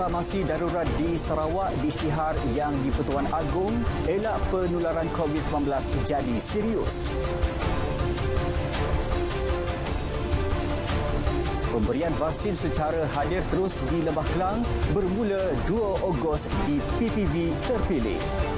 proklamasi darurat di Sarawak istihar yang di Pertuan Agong elak penularan COVID-19 jadi serius. Pemberian vaksin secara hadir terus di Lebah Kelang bermula 2 Ogos di PPV terpilih.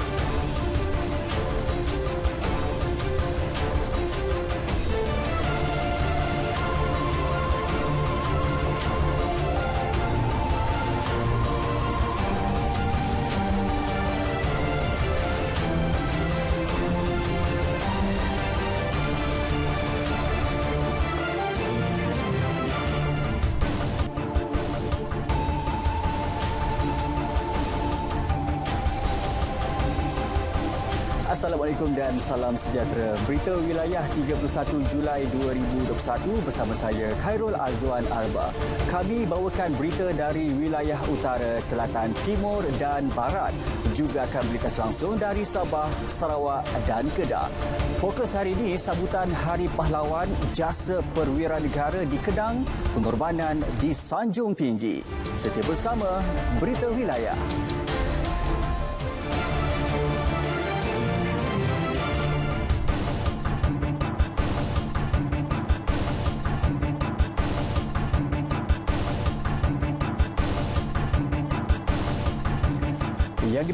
dan salam sejahtera. Berita Wilayah 31 Julai 2021 bersama saya Khairul Azwan Alba. Kami bawakan berita dari wilayah utara, selatan, timur dan barat. Juga akan berita langsung dari Sabah, Sarawak dan Kedah. Fokus hari ini sambutan Hari Pahlawan Jasa Perwira Negara di Kedang, pengorbanan di Sanjung Tinggi. Setiap bersama Berita Wilayah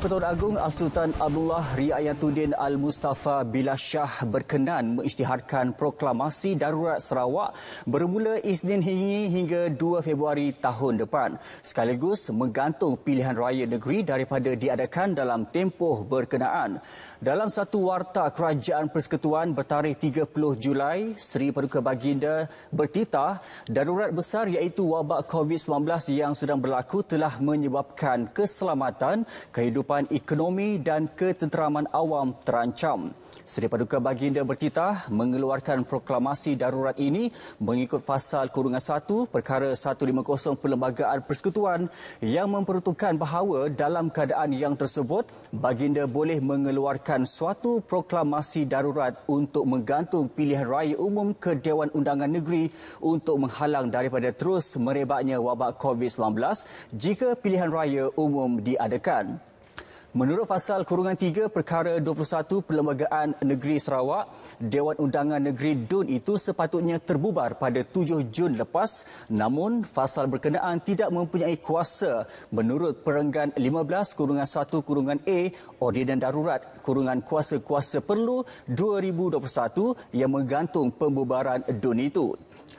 Ketua Agung Al-Sultan Abdullah Riayatuddin Al-Mustafa Bilah Shah berkenan mengisytiharkan proklamasi darurat Sarawak bermula Isnin ini hingga 2 Februari tahun depan sekaligus menggantung pilihan raya negeri daripada diadakan dalam tempoh berkenaan. Dalam satu warta Kerajaan Persekutuan bertarikh 30 Julai, Seri Paduka Baginda bertitah darurat besar iaitu wabak COVID-19 yang sedang berlaku telah menyebabkan keselamatan kehidupan kehidupan ekonomi dan ketenteraman awam terancam. Seri Paduka Baginda Bertitah mengeluarkan proklamasi darurat ini mengikut fasal kurungan 1 perkara 150 Perlembagaan Persekutuan yang memperuntukkan bahawa dalam keadaan yang tersebut Baginda boleh mengeluarkan suatu proklamasi darurat untuk menggantung pilihan raya umum ke Dewan Undangan Negeri untuk menghalang daripada terus merebaknya wabak COVID-19 jika pilihan raya umum diadakan. Menurut pasal kurungan 3 perkara 21 Perlembagaan Negeri Sarawak, Dewan Undangan Negeri DUN itu sepatutnya terbubar pada 7 Jun lepas. Namun, pasal berkenaan tidak mempunyai kuasa menurut Perenggan 15 kurungan 1 kurungan A Ordinan Darurat kurungan kuasa-kuasa perlu 2021 yang menggantung pembubaran DUN itu.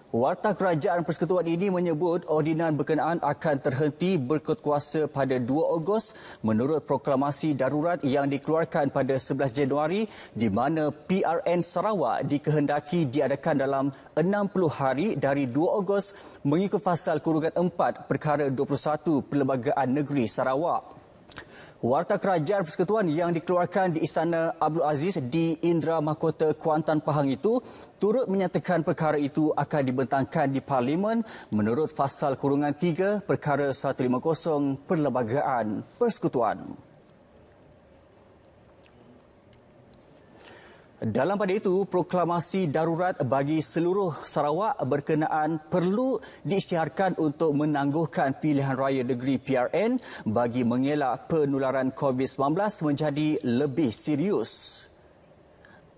Warta Kerajaan Persekutuan ini menyebut ordinan berkenaan akan terhenti kuasa pada 2 Ogos menurut proklamasi darurat yang dikeluarkan pada 11 Januari di mana PRN Sarawak dikehendaki diadakan dalam 60 hari dari 2 Ogos mengikut fasal kurungan 4 perkara 21 Perlembagaan Negeri Sarawak. Warta kerajaan persekutuan yang dikeluarkan di Istana Abdul Aziz di Indra Mahkota Kuantan Pahang itu turut menyatakan perkara itu akan dibentangkan di Parlimen menurut Fasal Kurungan 3 Perkara 150 Perlembagaan Persekutuan. Dalam pada itu, proklamasi darurat bagi seluruh Sarawak berkenaan perlu diisytiharkan untuk menangguhkan pilihan raya negeri PRN bagi mengelak penularan COVID-19 menjadi lebih serius.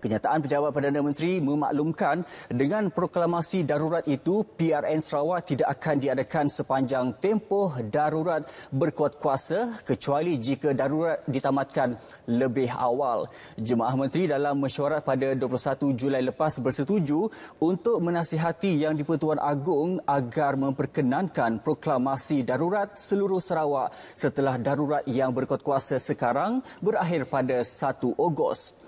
Kenyataan pejabat Perdana Menteri memaklumkan dengan proklamasi darurat itu PRN Sarawak tidak akan diadakan sepanjang tempoh darurat berkuat kuasa kecuali jika darurat ditamatkan lebih awal. Jemaah Menteri dalam mesyuarat pada 21 Julai lepas bersetuju untuk menasihati Yang di-Pertuan Agong agar memperkenankan proklamasi darurat seluruh Sarawak setelah darurat yang berkuat kuasa sekarang berakhir pada 1 Ogos.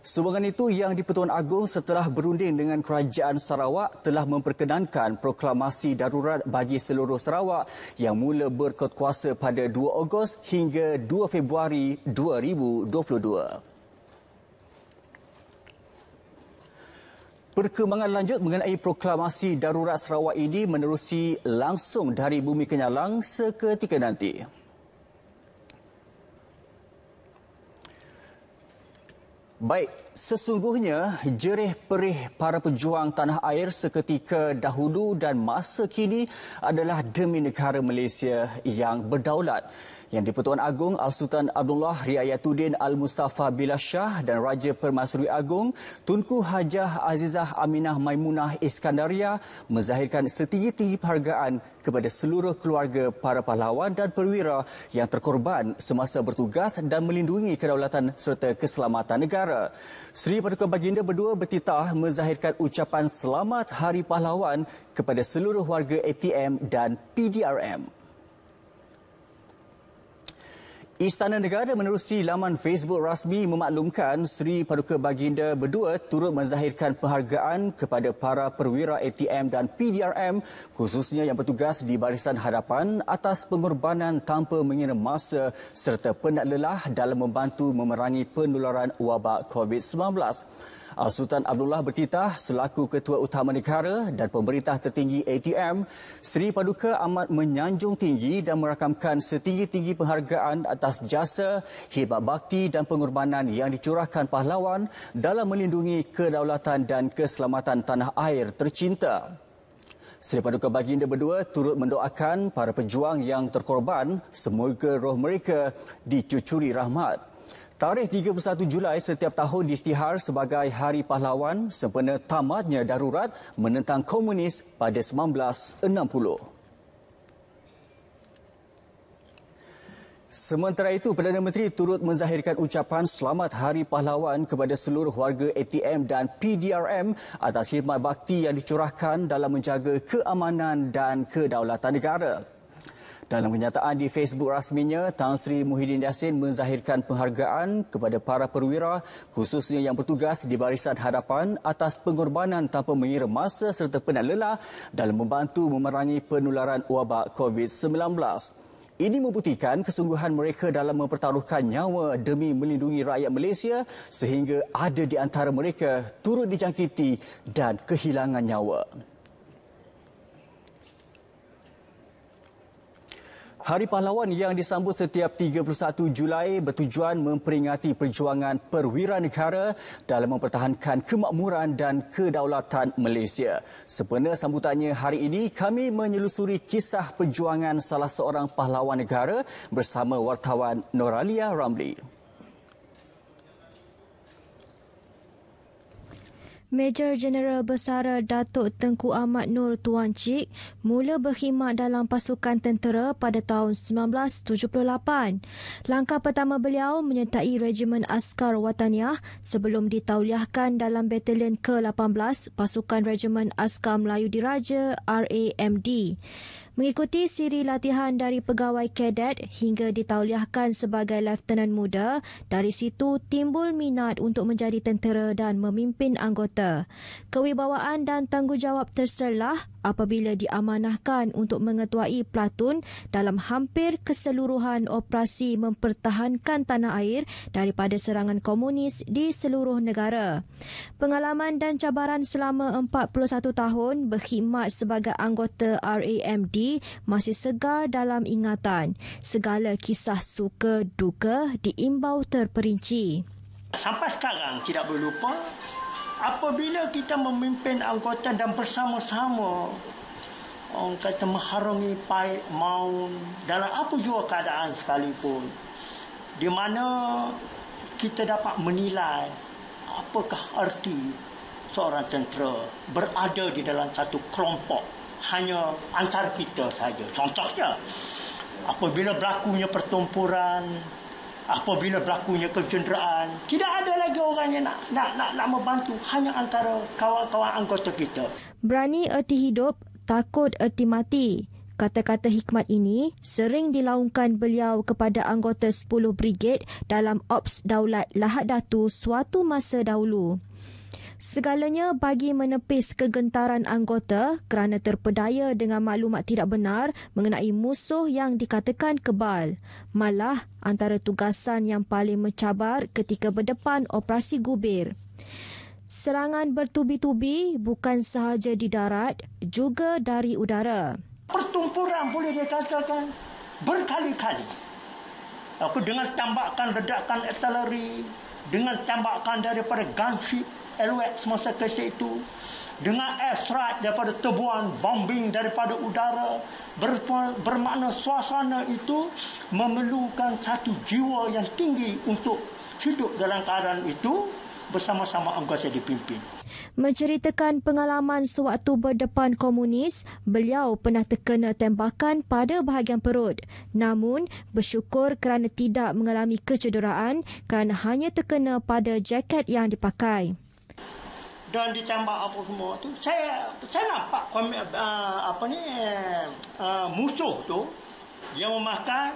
Sumbangan itu yang di-Pertuan Agong setelah berunding dengan Kerajaan Sarawak telah memperkenankan proklamasi darurat bagi seluruh Sarawak yang mula berkuat kuasa pada 2 Ogos hingga 2 Februari 2022. Perkembangan lanjut mengenai proklamasi darurat Sarawak ini menerusi langsung dari Bumi Kenyalang seketika nanti. Baik, sesungguhnya jerih perih para pejuang tanah air seketika dahulu dan masa kini adalah demi negara Malaysia yang berdaulat yang Dipertuan Agong Al-Sultan Abdullah Riayatuddin Al-Mustafa Billah Shah dan Raja Permaisuri Agong Tunku Hajah Azizah Aminah Maimunah Iskandaria menzahirkan setinggi-tinggi penghargaan kepada seluruh keluarga para pahlawan dan perwira yang terkorban semasa bertugas dan melindungi kedaulatan serta keselamatan negara. Sri Paduka Baginda berdua bertitah menzahirkan ucapan selamat Hari Pahlawan kepada seluruh warga ATM dan PDRM. Istana Negara menerusi laman Facebook rasmi memaklumkan Sri Paduka Baginda berdua turut menzahirkan penghargaan kepada para perwira ATM dan PDRM khususnya yang bertugas di barisan hadapan atas pengorbanan tanpa mengira masa serta penat lelah dalam membantu memerangi penularan wabak COVID-19. Sultan Abdullah Bertitah selaku Ketua Utama Negara dan Pemerintah Tertinggi ATM, Seri Paduka amat menyanjung tinggi dan merakamkan setinggi-tinggi penghargaan atas jasa, hebat bakti dan pengorbanan yang dicurahkan pahlawan dalam melindungi kedaulatan dan keselamatan tanah air tercinta. Seri Paduka Baginda berdua turut mendoakan para pejuang yang terkorban semoga roh mereka dicucuri rahmat. Tarikh 31 Julai setiap tahun diistihar sebagai Hari Pahlawan sempena tamatnya darurat menentang komunis pada 1960. Sementara itu, Perdana Menteri turut menzahirkan ucapan Selamat Hari Pahlawan kepada seluruh warga ATM dan PDRM atas khidmat bakti yang dicurahkan dalam menjaga keamanan dan kedaulatan negara. Dalam kenyataan di Facebook rasminya, Tan Sri Muhyiddin Yassin menzahirkan penghargaan kepada para perwira khususnya yang bertugas di barisan hadapan atas pengorbanan tanpa mengira masa serta penat lelah dalam membantu memerangi penularan wabak COVID-19. Ini membuktikan kesungguhan mereka dalam mempertaruhkan nyawa demi melindungi rakyat Malaysia sehingga ada di antara mereka turut dijangkiti dan kehilangan nyawa. Hari Pahlawan yang disambut setiap 31 Julai bertujuan memperingati perjuangan perwira negara dalam mempertahankan kemakmuran dan kedaulatan Malaysia. Sempena sambutannya hari ini, kami menyelusuri kisah perjuangan salah seorang pahlawan negara bersama wartawan Noralia Ramli. Major General Besara Datuk Tengku Ahmad Nur Tuan Cik mula berkhidmat dalam pasukan tentera pada tahun 1978. Langkah pertama beliau menyertai Regimen Askar Wataniah sebelum ditauliahkan dalam Batalion ke-18 Pasukan Regimen Askar Melayu Diraja RAMD. Mengikuti siri latihan dari pegawai kadet hingga ditauliahkan sebagai leftenan muda, dari situ timbul minat untuk menjadi tentera dan memimpin anggota. Kewibawaan dan tanggungjawab terserlah apabila diamanahkan untuk mengetuai platun dalam hampir keseluruhan operasi mempertahankan tanah air daripada serangan komunis di seluruh negara. Pengalaman dan cabaran selama 41 tahun berkhidmat sebagai anggota RAMD masih segar dalam ingatan. Segala kisah suka duka diimbau terperinci. Sampai sekarang tidak boleh lupa apabila kita memimpin anggota dan bersama-sama orang kata mengharungi pahit maun dalam apa juga keadaan sekalipun di mana kita dapat menilai apakah arti seorang tentera berada di dalam satu kelompok hanya antar kita saja. Contohnya, apabila berlakunya pertempuran, apabila berlakunya kecenderaan, tidak ada lagi orang yang nak, nak, nak, nak membantu hanya antara kawan-kawan anggota kita. Berani erti hidup, takut erti mati. Kata-kata hikmat ini sering dilaungkan beliau kepada anggota 10 Brigade dalam Ops Daulat Lahad Datu suatu masa dahulu. Segalanya bagi menepis kegentaran anggota kerana terpedaya dengan maklumat tidak benar mengenai musuh yang dikatakan kebal. Malah antara tugasan yang paling mencabar ketika berdepan operasi gubir. Serangan bertubi-tubi bukan sahaja di darat, juga dari udara. Pertumpuran boleh dikatakan berkali-kali. Aku dengan tambakan ledakan artileri, dengan tambakan daripada gunship, Elwex eh, semasa kecil itu dengan airstrike daripada tebuan bombing daripada udara bermakna suasana itu memerlukan satu jiwa yang tinggi untuk hidup dalam keadaan itu bersama-sama anggota dipimpin. Menceritakan pengalaman sewaktu berdepan komunis, beliau pernah terkena tembakan pada bahagian perut. Namun, bersyukur kerana tidak mengalami kecederaan kerana hanya terkena pada jaket yang dipakai dan ditembak apa semua tu saya saya nampak komik, uh, apa ni uh, musuh tu yang memakai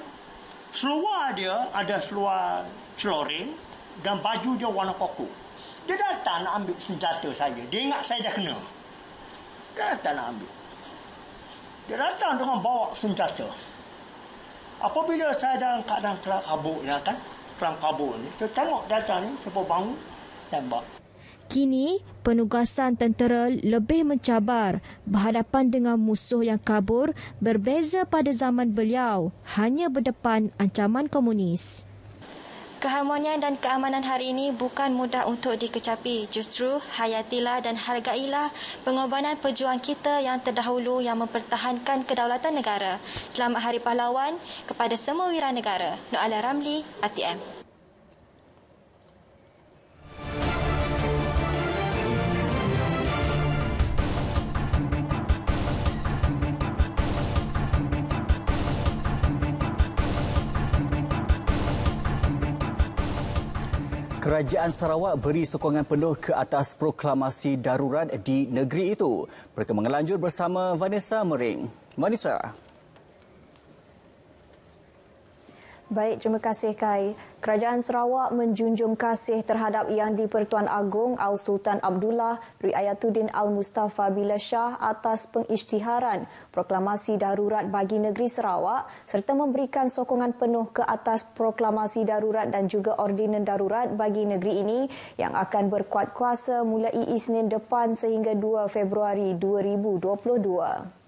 seluar dia ada seluar celoreng dan baju dia warna koko dia datang nak ambil senjata saya dia ingat saya dah kena dia datang nak ambil dia datang dengan bawa senjata apabila saya dalam keadaan kelam kabut ya kan kelam kabut ni saya tengok datang ni siapa bangun tembak Kini, penugasan tentera lebih mencabar berhadapan dengan musuh yang kabur berbeza pada zaman beliau hanya berdepan ancaman komunis. Keharmonian dan keamanan hari ini bukan mudah untuk dikecapi. Justru, hayatilah dan hargailah pengorbanan pejuang kita yang terdahulu yang mempertahankan kedaulatan negara. Selamat Hari Pahlawan kepada semua wira negara. Noala Ramli, ATM. Kerajaan Sarawak beri sokongan penuh ke atas proklamasi darurat di negeri itu. Mereka mengelanjur bersama Vanessa Mering. Vanessa. Baik, terima kasih Kai. Kerajaan Sarawak menjunjung kasih terhadap Yang di-Pertuan Agong Al Sultan Abdullah Riayatuddin Al Mustafa Billah Shah atas pengisytiharan proklamasi darurat bagi negeri Sarawak serta memberikan sokongan penuh ke atas proklamasi darurat dan juga ordinan darurat bagi negeri ini yang akan berkuat kuasa mulai Isnin depan sehingga 2 Februari 2022.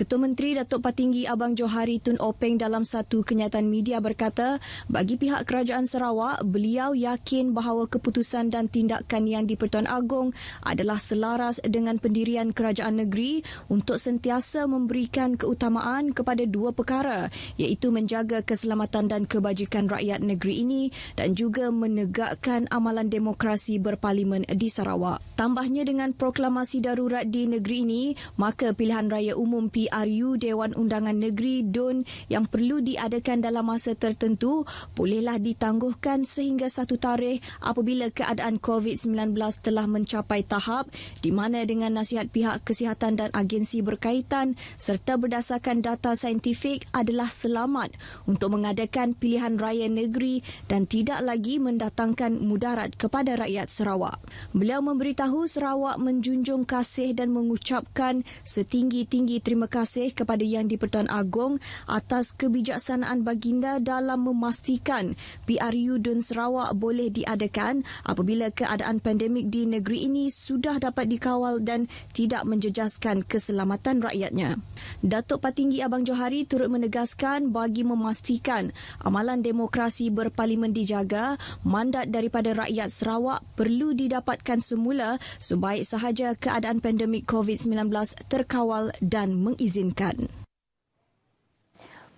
Ketua Menteri Datuk Patinggi Abang Johari Tun Openg dalam satu kenyataan media berkata, bagi pihak kerajaan Sarawak, beliau yakin bahawa keputusan dan tindakan yang di-Pertuan Agong adalah selaras dengan pendirian kerajaan negeri untuk sentiasa memberikan keutamaan kepada dua perkara, iaitu menjaga keselamatan dan kebajikan rakyat negeri ini dan juga menegakkan amalan demokrasi berparlimen di Sarawak. Tambahnya dengan proklamasi darurat di negeri ini, maka pilihan raya umum P- PRU Dewan Undangan Negeri DUN yang perlu diadakan dalam masa tertentu bolehlah ditangguhkan sehingga satu tarikh apabila keadaan COVID-19 telah mencapai tahap di mana dengan nasihat pihak kesihatan dan agensi berkaitan serta berdasarkan data saintifik adalah selamat untuk mengadakan pilihan raya negeri dan tidak lagi mendatangkan mudarat kepada rakyat Sarawak. Beliau memberitahu Sarawak menjunjung kasih dan mengucapkan setinggi-tinggi terima kasih kepada Yang di-Pertuan Agong atas kebijaksanaan baginda dalam memastikan PRU Dun Sarawak boleh diadakan apabila keadaan pandemik di negeri ini sudah dapat dikawal dan tidak menjejaskan keselamatan rakyatnya. Datuk Patinggi Abang Johari turut menegaskan bagi memastikan amalan demokrasi berparlimen dijaga, mandat daripada rakyat Sarawak perlu didapatkan semula sebaik sahaja keadaan pandemik COVID-19 terkawal dan meng- diizinkan.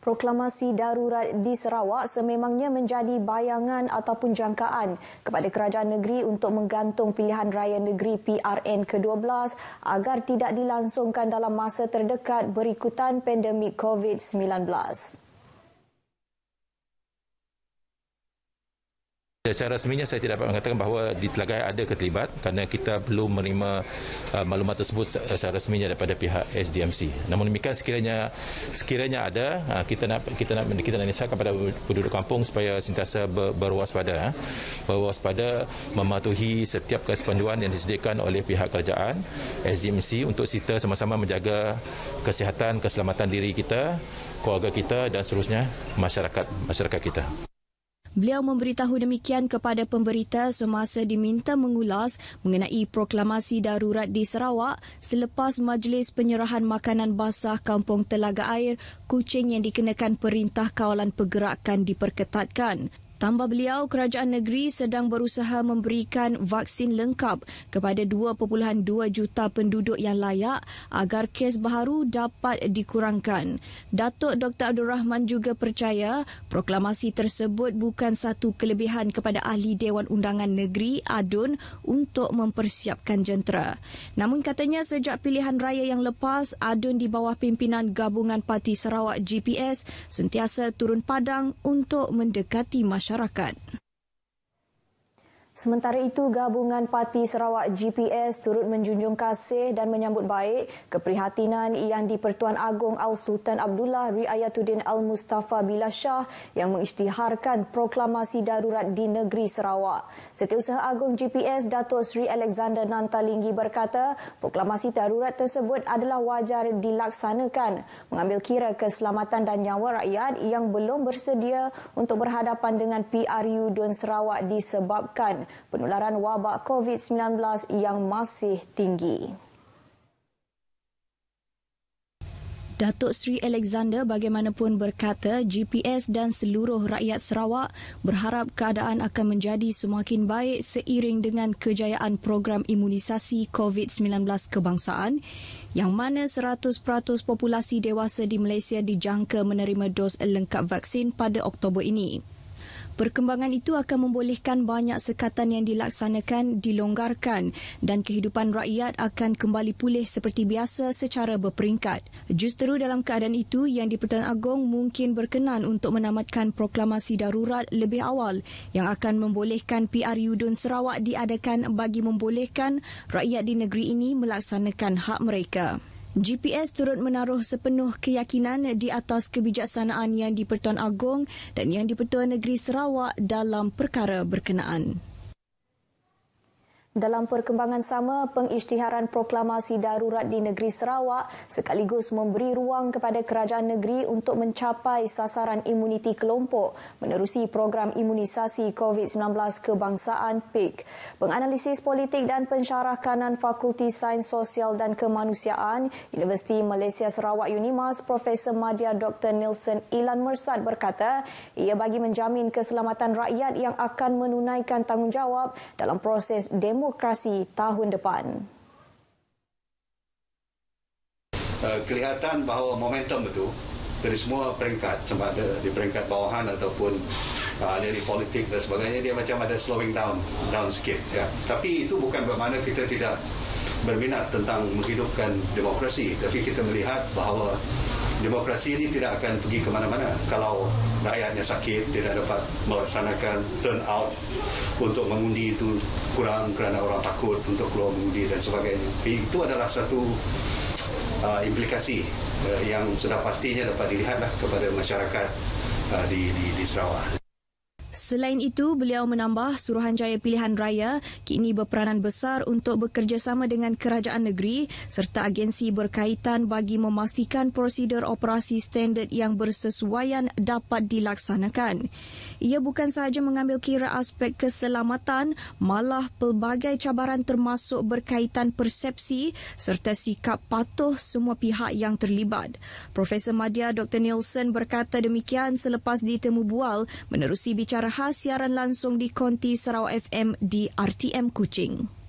Proklamasi darurat di Sarawak sememangnya menjadi bayangan ataupun jangkaan kepada kerajaan negeri untuk menggantung pilihan raya negeri PRN ke-12 agar tidak dilangsungkan dalam masa terdekat berikutan pandemik COVID-19. Ya, secara resminya saya tidak dapat mengatakan bahawa di Telaga ada keterlibat kerana kita belum menerima uh, maklumat tersebut uh, secara resminya daripada pihak SDMC. Namun demikian sekiranya sekiranya ada uh, kita nak kita nak kita nak nisahkan kepada penduduk kampung supaya sentiasa ber, berwaspada uh, berwaspada mematuhi setiap kesepanduan yang disediakan oleh pihak kerajaan SDMC untuk kita sama-sama menjaga kesihatan keselamatan diri kita keluarga kita dan seterusnya masyarakat masyarakat kita. Beliau memberitahu demikian kepada pemberita semasa diminta mengulas mengenai proklamasi darurat di Sarawak selepas majlis penyerahan makanan basah Kampung Telaga Air Kucing yang dikenakan Perintah Kawalan Pergerakan diperketatkan. Tambah beliau, kerajaan negeri sedang berusaha memberikan vaksin lengkap kepada 2.2 juta penduduk yang layak agar kes baharu dapat dikurangkan. Datuk Dr. Abdul Rahman juga percaya proklamasi tersebut bukan satu kelebihan kepada ahli Dewan Undangan Negeri ADUN untuk mempersiapkan jentera. Namun katanya sejak pilihan raya yang lepas, ADUN di bawah pimpinan Gabungan Parti Sarawak GPS sentiasa turun padang untuk mendekati masyarakat masyarakat. Sementara itu, gabungan parti Sarawak GPS turut menjunjung kasih dan menyambut baik keprihatinan yang di-Pertuan Agong Al-Sultan Abdullah Riayatuddin Al-Mustafa Billah Shah yang mengisytiharkan proklamasi darurat di negeri Sarawak. Setiausaha Agong GPS, Dato' Sri Alexander Nantalinggi berkata, proklamasi darurat tersebut adalah wajar dilaksanakan mengambil kira keselamatan dan nyawa rakyat yang belum bersedia untuk berhadapan dengan PRU Dun Sarawak disebabkan penularan wabak COVID-19 yang masih tinggi. Datuk Sri Alexander bagaimanapun berkata GPS dan seluruh rakyat Sarawak berharap keadaan akan menjadi semakin baik seiring dengan kejayaan program imunisasi COVID-19 kebangsaan yang mana 100% populasi dewasa di Malaysia dijangka menerima dos lengkap vaksin pada Oktober ini. Perkembangan itu akan membolehkan banyak sekatan yang dilaksanakan dilonggarkan dan kehidupan rakyat akan kembali pulih seperti biasa secara berperingkat. Justeru dalam keadaan itu yang di-Pertuan Agong mungkin berkenan untuk menamatkan proklamasi darurat lebih awal yang akan membolehkan PRU Dun Sarawak diadakan bagi membolehkan rakyat di negeri ini melaksanakan hak mereka. GPS turut menaruh sepenuh keyakinan di atas kebijaksanaan yang di-Pertuan Agong dan yang di-Pertuan Negeri Sarawak dalam perkara berkenaan. Dalam perkembangan sama, pengisytiharan proklamasi darurat di negeri Sarawak sekaligus memberi ruang kepada kerajaan negeri untuk mencapai sasaran imuniti kelompok menerusi program imunisasi COVID-19 kebangsaan PIK. Penganalisis politik dan pensyarah kanan Fakulti Sains Sosial dan Kemanusiaan Universiti Malaysia Sarawak Unimas Profesor Madya Dr. Nilsen Ilan Mersad berkata ia bagi menjamin keselamatan rakyat yang akan menunaikan tanggungjawab dalam proses demokrasi demokrasi tahun depan. Eh, kelihatan bahawa momentum itu dari semua peringkat sama ada di peringkat bawahan ataupun eh, ahli uh, politik dan sebagainya dia macam ada slowing down down sikit ya tapi itu bukan bermakna kita tidak berminat tentang menghidupkan demokrasi tapi kita melihat bahawa demokrasi ini tidak akan pergi ke mana-mana kalau rakyatnya sakit tidak dapat melaksanakan turn out untuk mengundi itu kurang kerana orang takut untuk keluar mengundi dan sebagainya itu adalah satu uh, implikasi uh, yang sudah pastinya dapat dilihatlah kepada masyarakat uh, di, di, di Sarawak Selain itu, beliau menambah Suruhanjaya Pilihan Raya kini berperanan besar untuk bekerjasama dengan kerajaan negeri serta agensi berkaitan bagi memastikan prosedur operasi standard yang bersesuaian dapat dilaksanakan ia bukan sahaja mengambil kira aspek keselamatan, malah pelbagai cabaran termasuk berkaitan persepsi serta sikap patuh semua pihak yang terlibat. Profesor Madya Dr. Nielsen berkata demikian selepas ditemu bual menerusi bicara khas siaran langsung di Konti Sarawak FM di RTM Kuching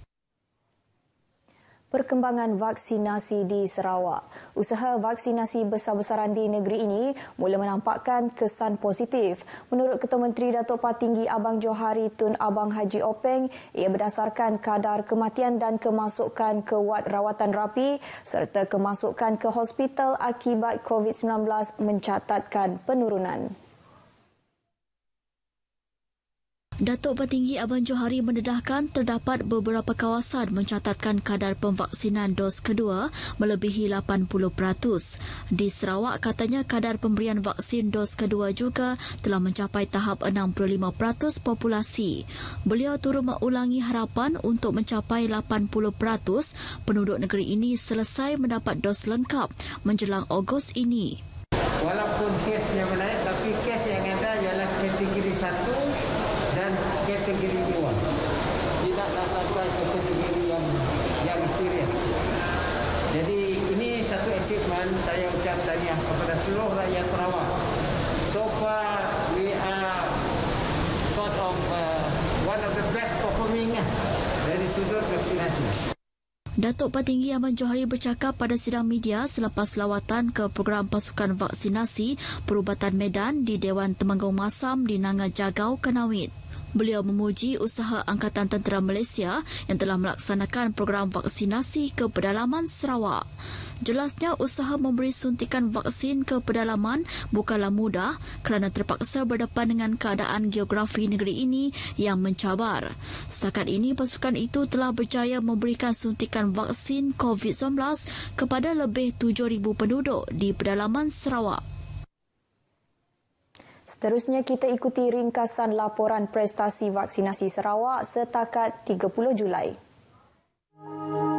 perkembangan vaksinasi di Sarawak. Usaha vaksinasi besar-besaran di negeri ini mula menampakkan kesan positif. Menurut Ketua Menteri Datuk Patinggi Abang Johari Tun Abang Haji Openg, ia berdasarkan kadar kematian dan kemasukan ke wad rawatan rapi serta kemasukan ke hospital akibat COVID-19 mencatatkan penurunan. Datuk Petinggi Abang Johari mendedahkan terdapat beberapa kawasan mencatatkan kadar pemvaksinan dos kedua melebihi 80%. Di Sarawak katanya kadar pemberian vaksin dos kedua juga telah mencapai tahap 65% populasi. Beliau turut mengulangi harapan untuk mencapai 80% penduduk negeri ini selesai mendapat dos lengkap menjelang Ogos ini. Walaupun kesnya menaik tapi kes yang ada ialah kategori 1 dengan saya ucap tahniah kepada seluruh rakyat Sarawak. So far, we are sort of uh, one of the best performing ah, dari sudut vaksinasi. Datuk Patinggi Aman Johari bercakap pada sidang media selepas lawatan ke program pasukan vaksinasi perubatan medan di Dewan Temenggung Masam di Nanga Jagau, Kenawit. Beliau memuji usaha Angkatan Tentera Malaysia yang telah melaksanakan program vaksinasi ke pedalaman Sarawak. Jelasnya usaha memberi suntikan vaksin ke pedalaman bukanlah mudah kerana terpaksa berdepan dengan keadaan geografi negeri ini yang mencabar. Setakat ini pasukan itu telah berjaya memberikan suntikan vaksin COVID-19 kepada lebih 7,000 penduduk di pedalaman Sarawak. Seterusnya kita ikuti ringkasan laporan prestasi vaksinasi Sarawak setakat 30 Julai. Musik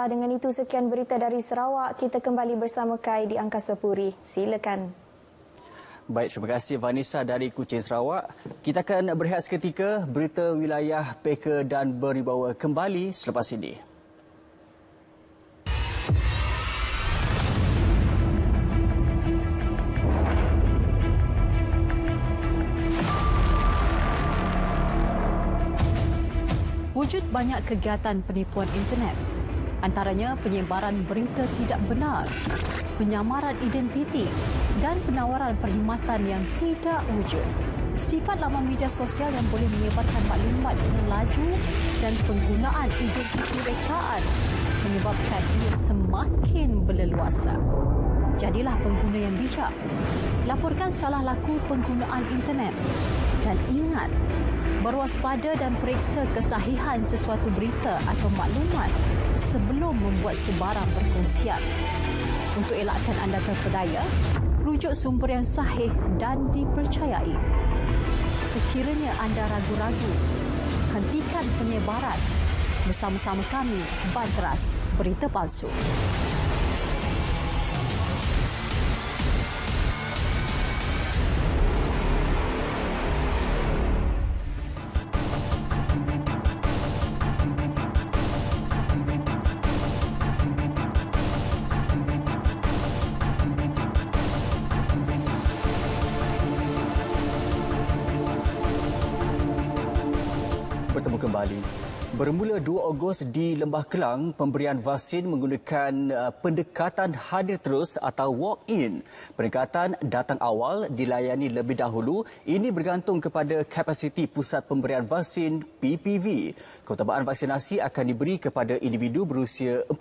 Baiklah, dengan itu sekian berita dari Sarawak. Kita kembali bersama Kai di Angkasa Puri. Silakan. Baik, terima kasih Vanessa dari Kucing Sarawak. Kita akan berehat seketika berita wilayah Peka dan Beribawa kembali selepas ini. Wujud banyak kegiatan penipuan internet antaranya penyebaran berita tidak benar, penyamaran identiti dan penawaran perkhidmatan yang tidak wujud. Sifat lama media sosial yang boleh menyebarkan maklumat dengan laju dan penggunaan identiti rekaan menyebabkan ia semakin berleluasa. Jadilah pengguna yang bijak. Laporkan salah laku penggunaan internet dan ingat berwaspada dan periksa kesahihan sesuatu berita atau maklumat sebelum membuat sebarang perkongsian. Untuk elakkan anda terpedaya, rujuk sumber yang sahih dan dipercayai. Sekiranya anda ragu-ragu, hentikan penyebaran bersama-sama kami Bantras Berita Palsu. Berita Palsu. kembali. Bermula 2 Ogos di Lembah Kelang, pemberian vaksin menggunakan uh, pendekatan hadir terus atau walk-in. Pendekatan datang awal dilayani lebih dahulu. Ini bergantung kepada kapasiti pusat pemberian vaksin PPV. Keutamaan vaksinasi akan diberi kepada individu berusia 40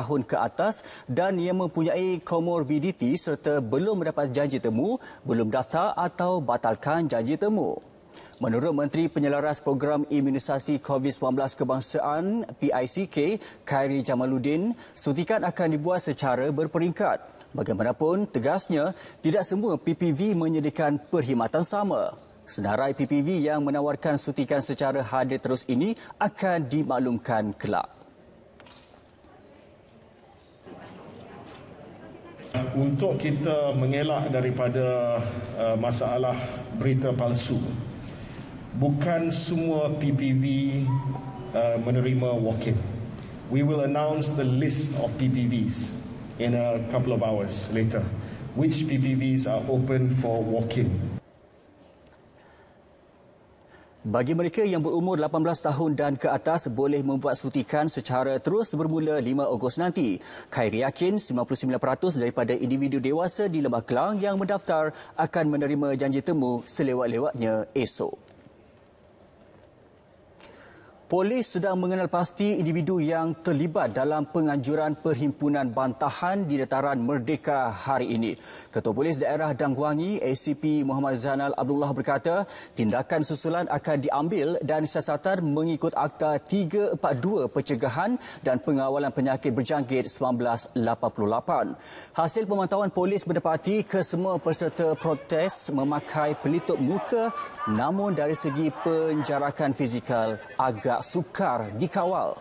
tahun ke atas dan yang mempunyai komorbiditi serta belum mendapat janji temu, belum daftar atau batalkan janji temu. Menurut Menteri Penyelaras Program Imunisasi COVID-19 Kebangsaan PICK, Khairi Jamaluddin, suntikan akan dibuat secara berperingkat. Bagaimanapun, tegasnya, tidak semua PPV menyediakan perkhidmatan sama. Senarai PPV yang menawarkan suntikan secara hadir terus ini akan dimaklumkan kelak. Untuk kita mengelak daripada uh, masalah berita palsu bukan semua PPV uh, menerima walk-in. We will announce the list of PPVs in a couple of hours later. Which PPVs are open for walk-in? Bagi mereka yang berumur 18 tahun dan ke atas boleh membuat suntikan secara terus bermula 5 Ogos nanti. Khair yakin 99% daripada individu dewasa di Lembah Kelang yang mendaftar akan menerima janji temu selewat-lewatnya esok. Polis sedang mengenal pasti individu yang terlibat dalam penganjuran perhimpunan bantahan di dataran Merdeka hari ini. Ketua Polis Daerah Dangguangi, ACP Muhammad Zainal Abdullah berkata, tindakan susulan akan diambil dan siasatan mengikut Akta 342 Pencegahan dan Pengawalan Penyakit Berjangkit 1988. Hasil pemantauan polis mendapati kesemua peserta protes memakai pelitup muka namun dari segi penjarakan fizikal agak agak sukar dikawal.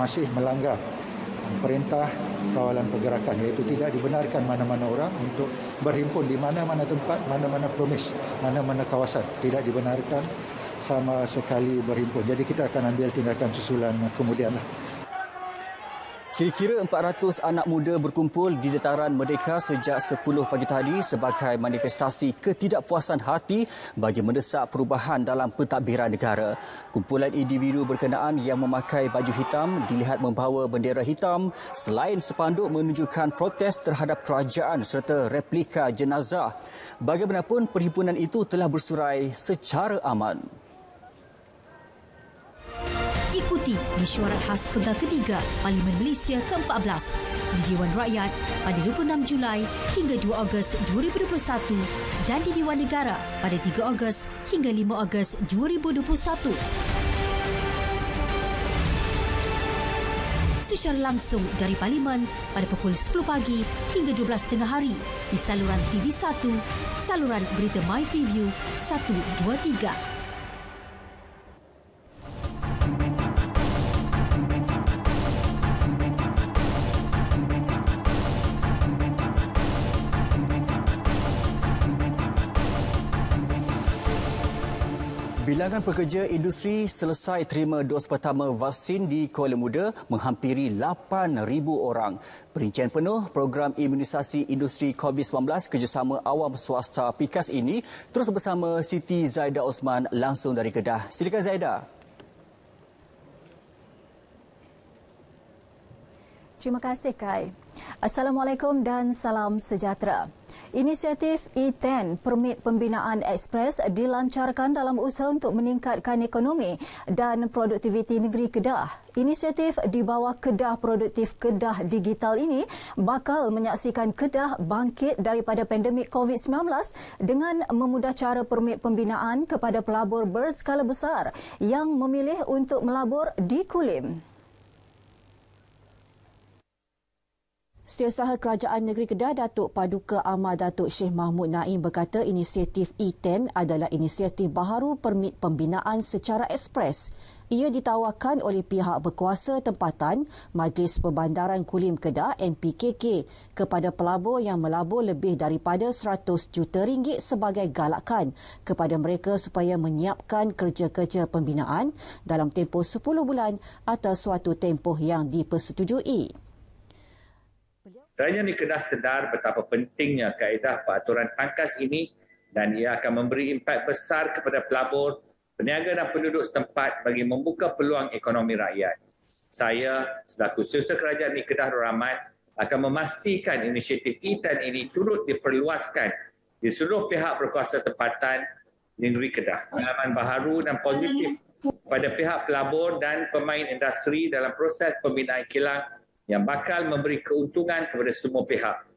Masih melanggar perintah kawalan pergerakan iaitu tidak dibenarkan mana-mana orang untuk berhimpun di mana-mana tempat, mana-mana promis mana-mana kawasan. Tidak dibenarkan sama sekali berhimpun. Jadi kita akan ambil tindakan susulan kemudianlah. Kira-kira 400 anak muda berkumpul di dataran Merdeka sejak 10 pagi tadi sebagai manifestasi ketidakpuasan hati bagi mendesak perubahan dalam pentadbiran negara. Kumpulan individu berkenaan yang memakai baju hitam dilihat membawa bendera hitam selain sepanduk menunjukkan protes terhadap kerajaan serta replika jenazah. Bagaimanapun, perhimpunan itu telah bersurai secara aman. Ikuti mesyuarat khas Pegang Ketiga Parlimen Malaysia ke-14 di Dewan Rakyat pada 26 Julai hingga 2 Ogos 2021 dan di Dewan Negara pada 3 Ogos hingga 5 Ogos 2021. secara langsung dari Parlimen pada pukul 10 pagi hingga 12 tengah hari di saluran TV1, saluran berita MyTV 123. Bilangan pekerja industri selesai terima dos pertama vaksin di Kuala Muda menghampiri 8,000 orang. Perincian penuh program imunisasi industri COVID-19 kerjasama awam swasta PIKAS ini terus bersama Siti Zaida Osman langsung dari Kedah. Silakan Zaida. Terima kasih Kai. Assalamualaikum dan salam sejahtera. Inisiatif E10, Permit Pembinaan Ekspres dilancarkan dalam usaha untuk meningkatkan ekonomi dan produktiviti negeri Kedah. Inisiatif di bawah Kedah Produktif Kedah Digital ini bakal menyaksikan Kedah bangkit daripada pandemik COVID-19 dengan memudah cara permit pembinaan kepada pelabur berskala besar yang memilih untuk melabur di Kulim. Setiausaha Kerajaan Negeri Kedah Datuk Paduka Ahmad Datuk Syekh Mahmud Naim berkata inisiatif E10 adalah inisiatif baharu permit pembinaan secara ekspres. Ia ditawarkan oleh pihak berkuasa tempatan Majlis Perbandaran Kulim Kedah MPKK kepada pelabur yang melabur lebih daripada 100 juta ringgit sebagai galakan kepada mereka supaya menyiapkan kerja-kerja pembinaan dalam tempoh 10 bulan atau suatu tempoh yang dipersetujui. Kerana ini kena sedar betapa pentingnya kaedah peraturan pangkas ini dan ia akan memberi impak besar kepada pelabur, peniaga dan penduduk setempat bagi membuka peluang ekonomi rakyat. Saya selaku Susah Kerajaan Kedah Rahman akan memastikan inisiatif e ini turut diperluaskan di seluruh pihak berkuasa tempatan di negeri Kedah. Pengalaman baharu dan positif pada pihak pelabur dan pemain industri dalam proses pembinaan kilang yang bakal memberi keuntungan kepada semua pihak.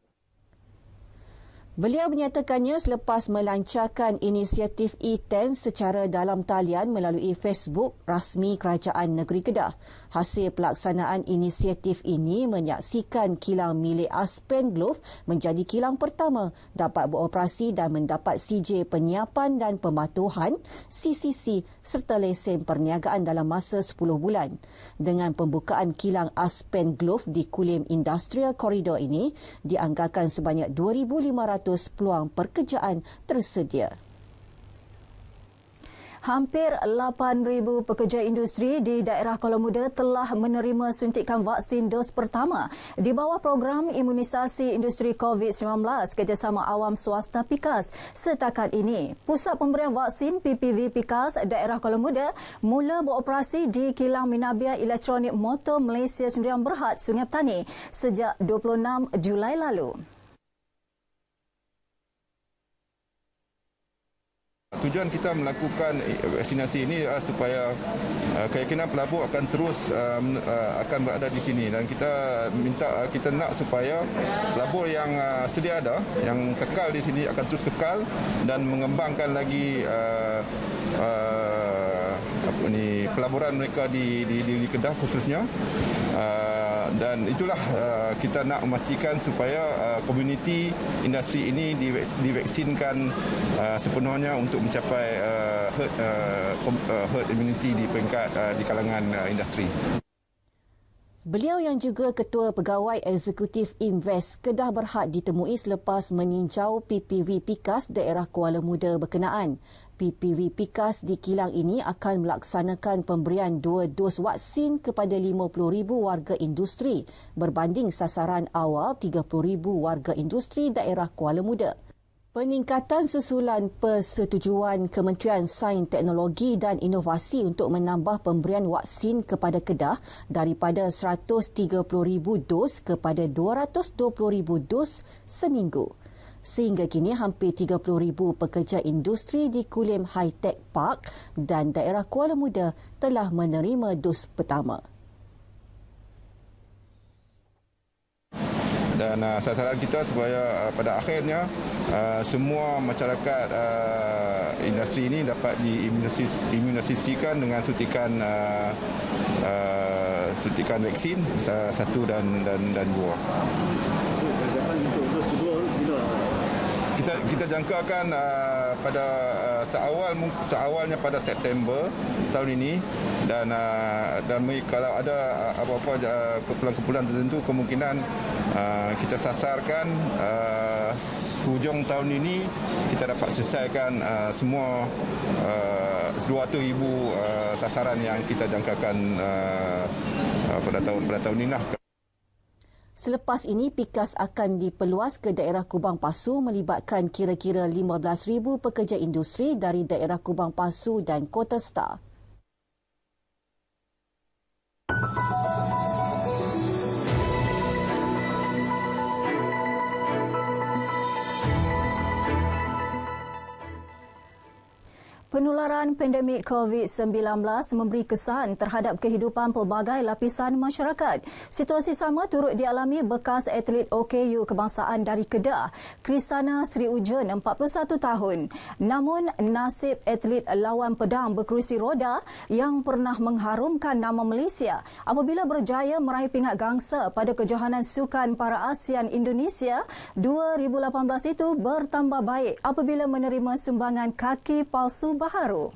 Beliau menyatakannya selepas melancarkan inisiatif E10 secara dalam talian melalui Facebook rasmi Kerajaan Negeri Kedah. Hasil pelaksanaan inisiatif ini menyaksikan kilang milik Aspen Glove menjadi kilang pertama dapat beroperasi dan mendapat CJ penyiapan dan pematuhan CCC serta lesen perniagaan dalam masa 10 bulan. Dengan pembukaan kilang Aspen Glove di Kulim Industrial Corridor ini, dianggarkan sebanyak 2,500 peluang pekerjaan tersedia. Hampir 8,000 pekerja industri di daerah Kuala Muda telah menerima suntikan vaksin dos pertama di bawah program imunisasi industri COVID-19 kerjasama awam swasta PIKAS setakat ini. Pusat pemberian vaksin PPV PIKAS daerah Kuala Muda mula beroperasi di Kilang Minabia Elektronik Motor Malaysia Sendirian Berhad, Sungai Petani sejak 26 Julai lalu. tujuan kita melakukan eh, vaksinasi ini uh, supaya eh, keyakinan pelabur akan terus eh, akan berada di sini dan kita minta kita nak supaya pelabur yang uh, sedia ada yang kekal di sini akan terus kekal dan mengembangkan lagi uh, apa ni pelaburan mereka di di di, Kedah khususnya dan itulah uh, kita nak memastikan supaya uh, komuniti industri ini divaksinkan uh, sepenuhnya untuk mencapai herd, herd immunity di peringkat di kalangan industri. Beliau yang juga ketua pegawai eksekutif Invest Kedah Berhad ditemui selepas meninjau PPV Pikas daerah Kuala Muda berkenaan. PPV Pikas di kilang ini akan melaksanakan pemberian dua dos vaksin kepada 50,000 warga industri berbanding sasaran awal 30,000 warga industri daerah Kuala Muda. Peningkatan susulan persetujuan Kementerian Sains Teknologi dan Inovasi untuk menambah pemberian vaksin kepada Kedah daripada 130,000 dos kepada 220,000 dos seminggu. Sehingga kini hampir 30,000 pekerja industri di Kulim High Tech Park dan daerah Kuala Muda telah menerima dos pertama. Dan uh, sasaran kita supaya uh, pada akhirnya uh, semua masyarakat uh, industri ini dapat diimunisasikan dengan suntikan uh, uh, suntikan vaksin satu dan dan dan dua. kita kita jangkakan uh, pada uh, seawal seawalnya pada September tahun ini dan uh, dan kalau ada uh, apa-apa uh, kumpulan-kumpulan tertentu kemungkinan uh, kita sasarkan uh, hujung tahun ini kita dapat selesaikan uh, semua uh, 200,000 uh, sasaran yang kita jangkakan uh, pada tahun pada tahun ini lah Selepas ini, PIKAS akan diperluas ke daerah Kubang Pasu melibatkan kira-kira 15,000 pekerja industri dari daerah Kubang Pasu dan Kota Star. Penularan pandemik COVID-19 memberi kesan terhadap kehidupan pelbagai lapisan masyarakat. Situasi sama turut dialami bekas atlet OKU kebangsaan dari Kedah, Krisana Sri Ujun, 41 tahun. Namun, nasib atlet lawan pedang berkerusi roda yang pernah mengharumkan nama Malaysia apabila berjaya meraih pingat gangsa pada kejohanan sukan para ASEAN Indonesia 2018 itu bertambah baik apabila menerima sumbangan kaki palsu Baharu.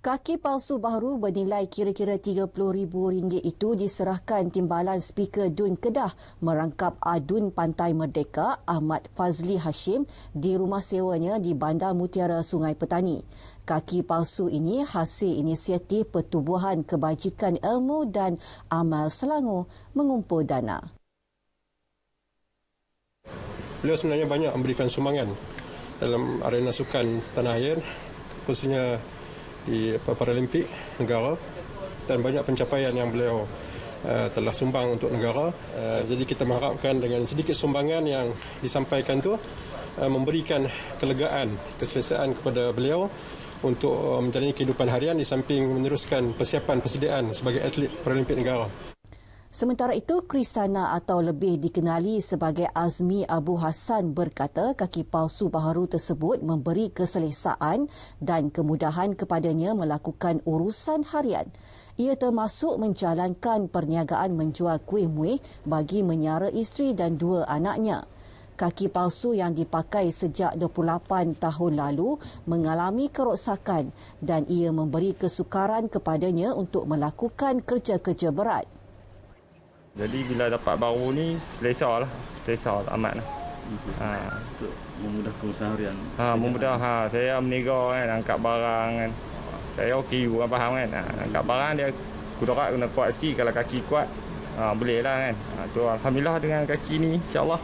Kaki palsu baru bernilai kira-kira rm ringgit itu diserahkan timbalan Speaker Dun Kedah merangkap Adun Pantai Merdeka Ahmad Fazli Hashim di rumah sewanya di Bandar Mutiara Sungai Petani. Kaki palsu ini hasil inisiatif Pertubuhan Kebajikan Ilmu dan Amal Selangor mengumpul dana. Beliau sebenarnya banyak memberikan sumbangan dalam arena sukan tanah air khususnya di Paralimpik negara dan banyak pencapaian yang beliau eh, telah sumbang untuk negara eh, jadi kita mengharapkan dengan sedikit sumbangan yang disampaikan itu eh, memberikan kelegaan keselesaan kepada beliau untuk menjalani kehidupan harian di samping meneruskan persiapan persediaan sebagai atlet Paralimpik negara Sementara itu, Krisana atau lebih dikenali sebagai Azmi Abu Hassan berkata kaki palsu baharu tersebut memberi keselesaan dan kemudahan kepadanya melakukan urusan harian. Ia termasuk menjalankan perniagaan menjual kuih-muih bagi menyara isteri dan dua anaknya. Kaki palsu yang dipakai sejak 28 tahun lalu mengalami kerosakan dan ia memberi kesukaran kepadanya untuk melakukan kerja-kerja berat. Jadi bila dapat baru ni selesa lah. Selesa lah, amat lah. Ha. Memudahkan usaha harian. Ha, memudah. Ha, saya meniaga kan, angkat barang kan. Saya okey juga faham kan. Ha, angkat barang dia kudarat kena kuat sikit. Kalau kaki kuat, ha, boleh lah kan. Ha, tu Alhamdulillah dengan kaki ni insyaAllah.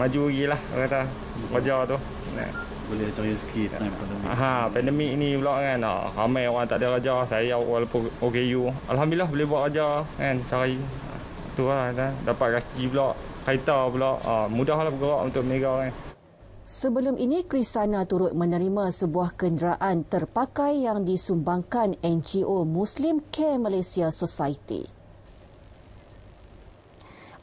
Maju lagi lah orang kata. Wajar tu. Ha boleh cari sikit time ha. pandemik. Ha, pandemik ni pula kan. Ha, ramai orang tak ada kerja, saya walaupun OKU. Alhamdulillah boleh buat kerja kan, cari. Tu lah kan. Dapat kaki pula, kaita pula. Ha, mudahlah bergerak untuk mereka kan. Sebelum ini, Krisana turut menerima sebuah kenderaan terpakai yang disumbangkan NGO Muslim Care Malaysia Society.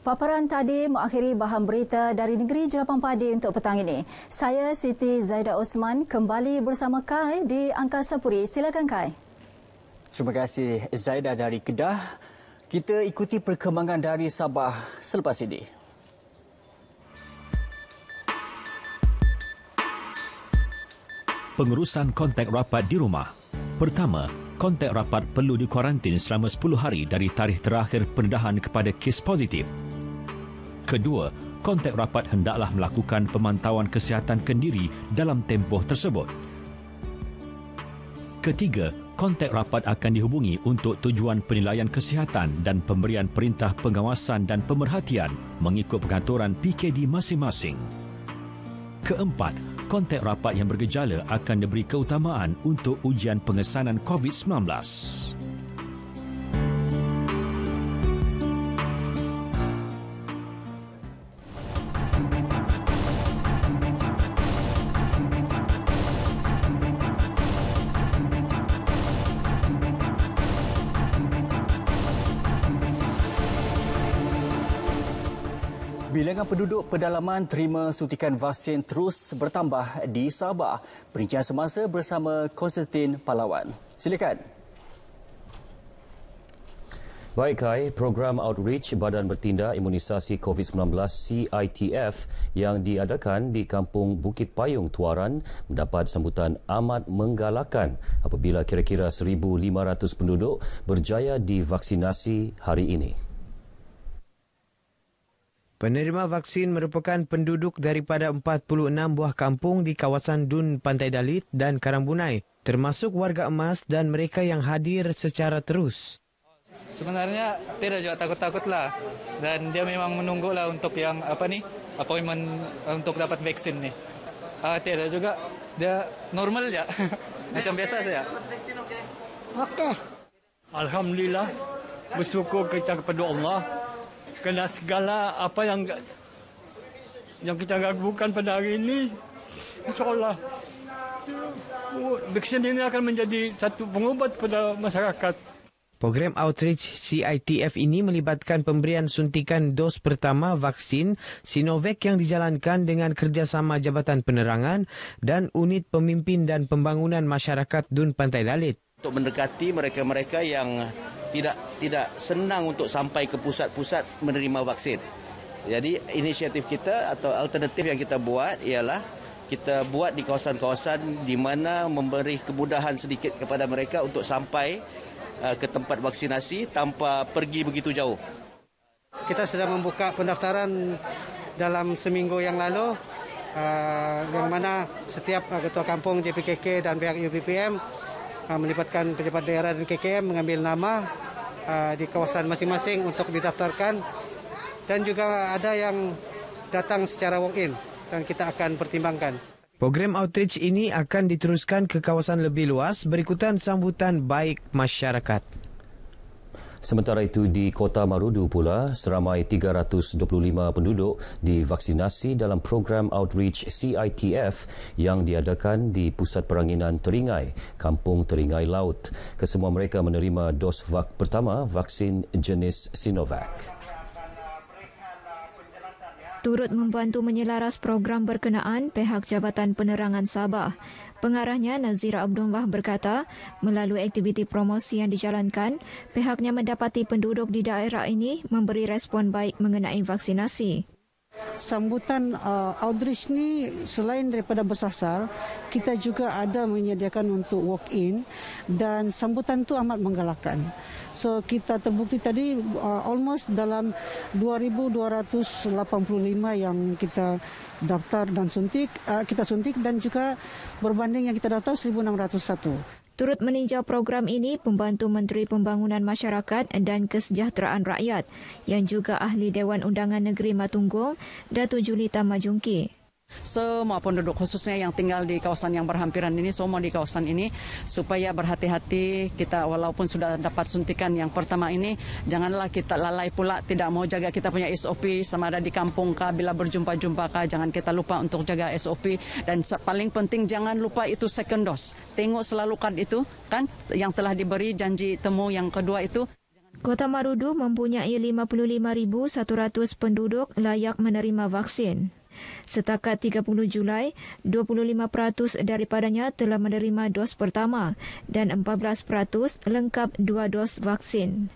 Paparan tadi mengakhiri bahan berita dari Negeri Jelapan Padi untuk petang ini. Saya Siti Zaida Osman kembali bersama Kai di Angkasa Puri. Silakan Kai. Terima kasih Zaida dari Kedah. Kita ikuti perkembangan dari Sabah selepas ini. Pengurusan kontak rapat di rumah. Pertama, kontak rapat perlu dikuarantin selama 10 hari dari tarikh terakhir pendahan kepada kes positif. Kedua, kontak rapat hendaklah melakukan pemantauan kesihatan kendiri dalam tempoh tersebut. Ketiga, kontak rapat akan dihubungi untuk tujuan penilaian kesihatan dan pemberian perintah pengawasan dan pemerhatian mengikut pengaturan PKD masing-masing. Keempat, kontak rapat yang bergejala akan diberi keutamaan untuk ujian pengesanan COVID-19. Bilangan penduduk pedalaman terima suntikan vaksin terus bertambah di Sabah. Perincian semasa bersama Konstantin Palawan. Silakan. Baik Kai, program outreach Badan Bertindak Imunisasi COVID-19 CITF yang diadakan di Kampung Bukit Payung Tuaran mendapat sambutan amat menggalakkan apabila kira-kira 1,500 penduduk berjaya divaksinasi hari ini. Penerima vaksin merupakan penduduk daripada 46 buah kampung di kawasan Dun Pantai Dalit dan Karambunai, termasuk warga emas dan mereka yang hadir secara terus. Sebenarnya tidak juga takut-takutlah dan dia memang menunggulah untuk yang apa ni appointment eh, untuk dapat vaksin ni. Ah uh, tidak juga dia normal ya macam biasa saja. Okey. Alhamdulillah bersyukur kita kepada Allah kena segala apa yang yang kita ragukan pada hari ini insyaallah vaksin ini akan menjadi satu pengubat pada masyarakat Program outreach CITF ini melibatkan pemberian suntikan dos pertama vaksin Sinovac yang dijalankan dengan kerjasama Jabatan Penerangan dan Unit Pemimpin dan Pembangunan Masyarakat Dun Pantai Dalit. Untuk mendekati mereka-mereka yang tidak tidak senang untuk sampai ke pusat-pusat menerima vaksin. Jadi inisiatif kita atau alternatif yang kita buat ialah kita buat di kawasan-kawasan di mana memberi kemudahan sedikit kepada mereka untuk sampai uh, ke tempat vaksinasi tanpa pergi begitu jauh. Kita sudah membuka pendaftaran dalam seminggu yang lalu di uh, mana setiap uh, ketua kampung JPKK dan pihak UPPM Ah, melibatkan pejabat daerah dan KKM mengambil nama ah, di kawasan masing-masing untuk didaftarkan dan juga ada yang datang secara walk-in dan kita akan pertimbangkan. Program outreach ini akan diteruskan ke kawasan lebih luas berikutan sambutan baik masyarakat. Sementara itu di Kota Marudu pula, seramai 325 penduduk divaksinasi dalam program outreach CITF yang diadakan di Pusat Peranginan Teringai, Kampung Teringai Laut. Kesemua mereka menerima dos vak pertama vaksin jenis Sinovac. Turut membantu menyelaras program berkenaan pihak Jabatan Penerangan Sabah, Pengarahnya Nazira Abdullah berkata, melalui aktiviti promosi yang dijalankan, pihaknya mendapati penduduk di daerah ini memberi respon baik mengenai vaksinasi. Sambutan uh, outreach ni selain daripada bersasar, kita juga ada menyediakan untuk walk-in dan sambutan tu amat menggalakkan. So kita terbukti tadi uh, almost dalam 2,285 yang kita daftar dan suntik uh, kita suntik dan juga berbanding yang kita daftar 1,601. Turut meninjau program ini, pembantu Menteri Pembangunan Masyarakat dan Kesejahteraan Rakyat yang juga ahli Dewan Undangan Negeri Matunggung, Datu Julita Majungki, semua penduduk khususnya yang tinggal di kawasan yang berhampiran ini semua di kawasan ini supaya berhati-hati kita walaupun sudah dapat suntikan yang pertama ini janganlah kita lalai pula tidak mau jaga kita punya SOP sama ada di kampung kah bila berjumpa-jumpa kah jangan kita lupa untuk jaga SOP dan paling penting jangan lupa itu second dose tengok selalu kan itu kan yang telah diberi janji temu yang kedua itu Kota Marudu mempunyai 55,100 penduduk layak menerima vaksin. Setakat 30 Julai, 25% daripadanya telah menerima dos pertama dan 14% lengkap dua dos vaksin.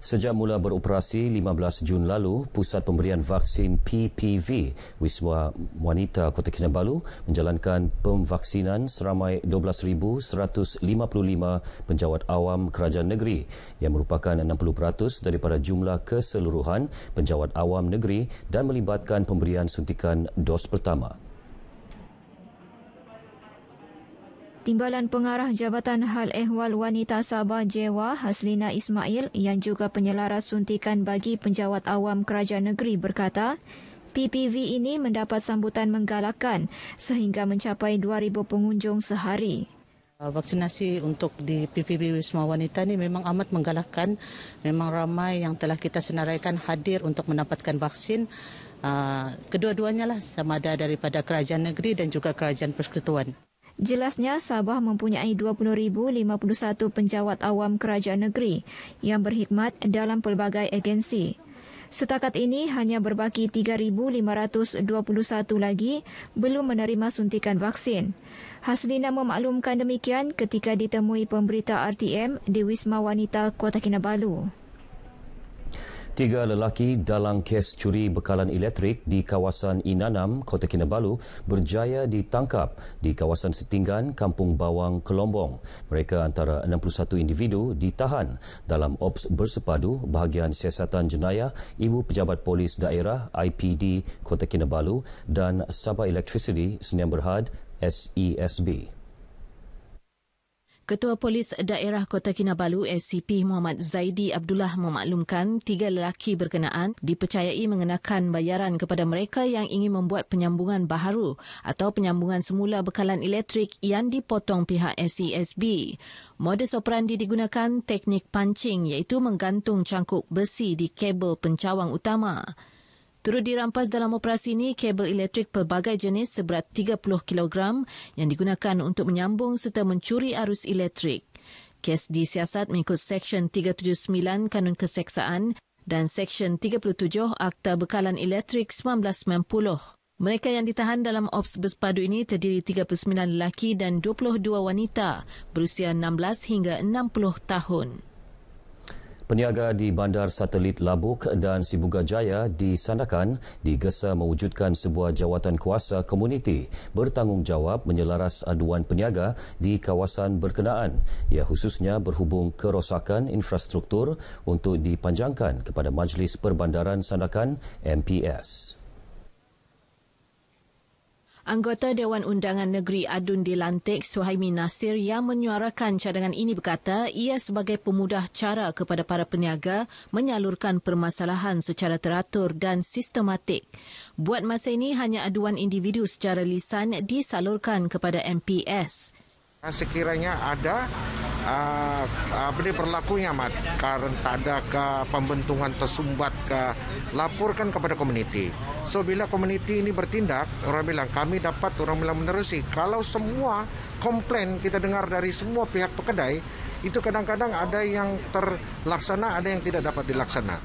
Sejak mula beroperasi 15 Jun lalu, pusat pemberian vaksin PPV Wisma Wanita Kota Kinabalu menjalankan pemvaksinan seramai 12,155 penjawat awam kerajaan negeri yang merupakan 60% daripada jumlah keseluruhan penjawat awam negeri dan melibatkan pemberian suntikan dos pertama. Timbalan Pengarah Jabatan Hal Ehwal Wanita Sabah Jewa Haslina Ismail yang juga penyelaras suntikan bagi penjawat awam kerajaan negeri berkata, PPV ini mendapat sambutan menggalakkan sehingga mencapai 2,000 pengunjung sehari. Uh, vaksinasi untuk di PPV Wisma Wanita ini memang amat menggalakkan. Memang ramai yang telah kita senaraikan hadir untuk mendapatkan vaksin. Uh, kedua-duanya lah sama ada daripada kerajaan negeri dan juga kerajaan persekutuan. Jelasnya Sabah mempunyai 20,051 penjawat awam kerajaan negeri yang berkhidmat dalam pelbagai agensi. Setakat ini hanya berbaki 3,521 lagi belum menerima suntikan vaksin. Haslina memaklumkan demikian ketika ditemui pemberita RTM di Wisma Wanita Kota Kinabalu. Tiga lelaki dalam kes curi bekalan elektrik di kawasan Inanam, Kota Kinabalu berjaya ditangkap di kawasan Setinggan, Kampung Bawang, Kelombong. Mereka antara 61 individu ditahan dalam Ops Bersepadu Bahagian Siasatan Jenayah Ibu Pejabat Polis Daerah IPD Kota Kinabalu dan Sabah Electricity Senyam Berhad SESB. Ketua Polis Daerah Kota Kinabalu SCP Muhammad Zaidi Abdullah memaklumkan tiga lelaki berkenaan dipercayai mengenakan bayaran kepada mereka yang ingin membuat penyambungan baharu atau penyambungan semula bekalan elektrik yang dipotong pihak SESB. Modus operandi digunakan teknik pancing iaitu menggantung cangkuk besi di kabel pencawang utama. Turut dirampas dalam operasi ini kabel elektrik pelbagai jenis seberat 30 kg yang digunakan untuk menyambung serta mencuri arus elektrik. Kes disiasat mengikut Seksyen 379 Kanun Keseksaan dan Seksyen 37 Akta Bekalan Elektrik 1990. Mereka yang ditahan dalam ops bersepadu ini terdiri 39 lelaki dan 22 wanita berusia 16 hingga 60 tahun. Peniaga di Bandar Satelit Labuk dan Sibuga Jaya disandakan digesa mewujudkan sebuah jawatan kuasa komuniti bertanggungjawab menyelaras aduan peniaga di kawasan berkenaan ia khususnya berhubung kerosakan infrastruktur untuk dipanjangkan kepada Majlis Perbandaran Sandakan MPS. Anggota Dewan Undangan Negeri Adun dilantik Suhaimi Nasir yang menyuarakan cadangan ini berkata ia sebagai pemudah cara kepada para peniaga menyalurkan permasalahan secara teratur dan sistematik. Buat masa ini hanya aduan individu secara lisan disalurkan kepada MPS. Nah, sekiranya ada uh, apa ini berlakunya mat ada ke pembentungan tersumbat ke laporkan kepada community so bila community ini bertindak orang bilang kami dapat orang bilang menerusi kalau semua komplain kita dengar dari semua pihak pekedai itu kadang-kadang ada yang terlaksana ada yang tidak dapat dilaksana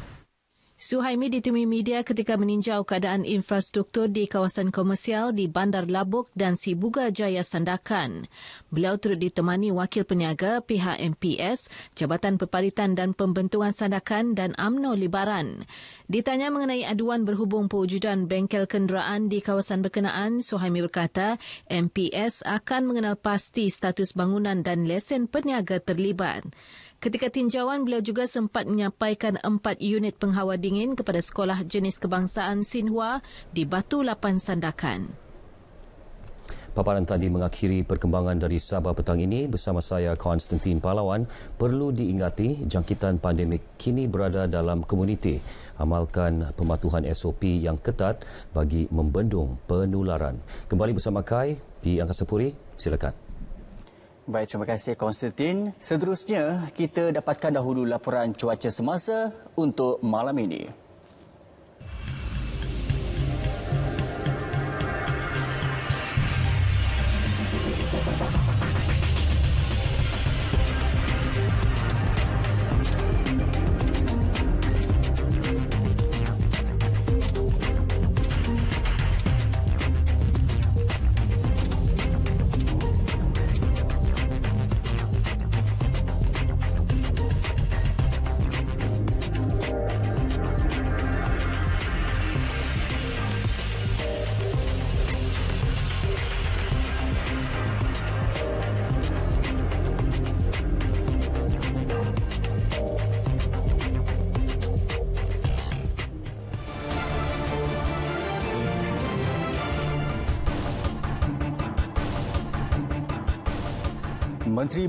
Suhaimi ditemui media ketika meninjau keadaan infrastruktur di kawasan komersial di Bandar Labuk dan Sibuga Jaya Sandakan. Beliau turut ditemani wakil peniaga pihak MPS, Jabatan Perparitan dan pembentukan Sandakan dan AMNO Libaran. Ditanya mengenai aduan berhubung perwujudan bengkel kenderaan di kawasan berkenaan, Suhaimi berkata MPS akan mengenal pasti status bangunan dan lesen peniaga terlibat. Ketika tinjauan, beliau juga sempat menyampaikan empat unit penghawa dingin kepada sekolah jenis kebangsaan Sinhua di Batu Lapan Sandakan. Paparan tadi mengakhiri perkembangan dari Sabah petang ini bersama saya Konstantin Palawan. Perlu diingati jangkitan pandemik kini berada dalam komuniti. Amalkan pematuhan SOP yang ketat bagi membendung penularan. Kembali bersama Kai di Angkasa Puri. Silakan. Baik, terima kasih Konstantin. Seterusnya, kita dapatkan dahulu laporan cuaca semasa untuk malam ini.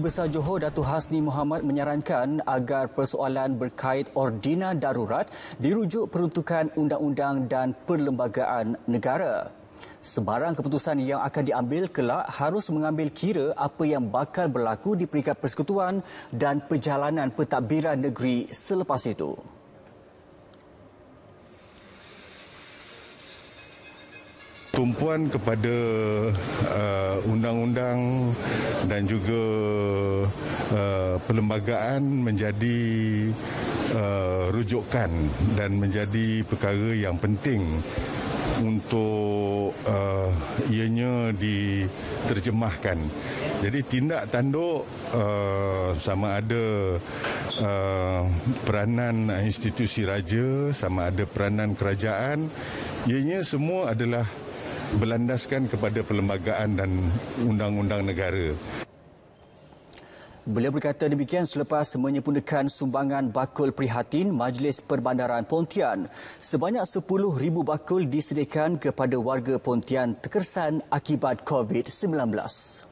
Besar Johor Datu Hasni Muhammad menyarankan agar persoalan berkait ordina darurat dirujuk peruntukan undang-undang dan perlembagaan negara. Sebarang keputusan yang akan diambil kelak harus mengambil kira apa yang bakal berlaku di peringkat persekutuan dan perjalanan pentadbiran negeri selepas itu. tumpuan kepada uh, undang-undang dan juga uh, perlembagaan menjadi uh, rujukan dan menjadi perkara yang penting untuk uh, ianya diterjemahkan. Jadi tindak tanduk uh, sama ada uh, peranan institusi raja, sama ada peranan kerajaan, ianya semua adalah berlandaskan kepada perlembagaan dan undang-undang negara. Beliau berkata demikian selepas menyempurnakan sumbangan bakul prihatin Majlis Perbandaran Pontian. Sebanyak 10,000 bakul disediakan kepada warga Pontian terkesan akibat COVID-19.